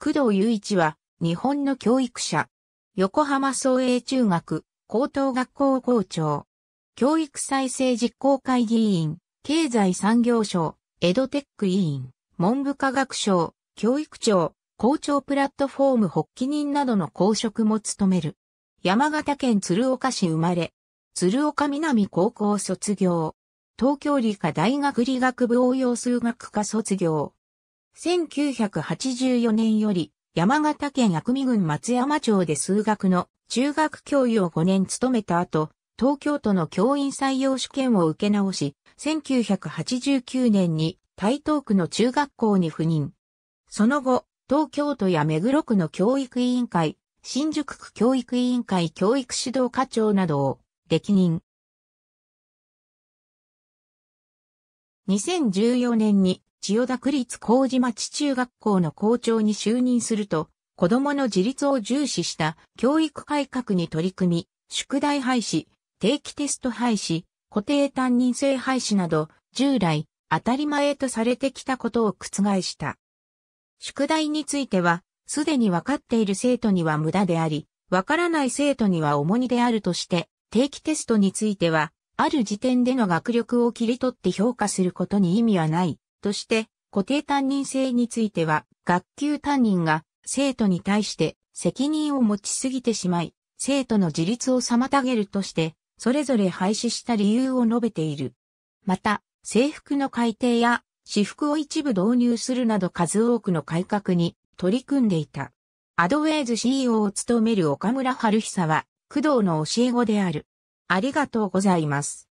工藤雄一は、日本の教育者。横浜総営中学、高等学校校長。教育再生実行会議員、経済産業省、エドテック委員、文部科学省、教育庁、校長プラットフォーム発起人などの公職も務める。山形県鶴岡市生まれ、鶴岡南高校卒業。東京理科大学理学部応用数学科卒業。1984年より山形県薬味郡松山町で数学の中学教諭を5年務めた後、東京都の教員採用試験を受け直し、1989年に台東区の中学校に赴任。その後、東京都や目黒区の教育委員会、新宿区教育委員会教育指導課長などを歴任。2014年に千代田区立麹町中学校の校長に就任すると、子供の自立を重視した教育改革に取り組み、宿題廃止、定期テスト廃止、固定担任制廃止など、従来、当たり前とされてきたことを覆した。宿題については、すでに分かっている生徒には無駄であり、分からない生徒には重荷であるとして、定期テストについては、ある時点での学力を切り取って評価することに意味はない、として固定担任制については学級担任が生徒に対して責任を持ちすぎてしまい、生徒の自立を妨げるとして、それぞれ廃止した理由を述べている。また、制服の改定や私服を一部導入するなど数多くの改革に取り組んでいた。アドウェイズ CEO を務める岡村春久は、工藤の教え子である。ありがとうございます。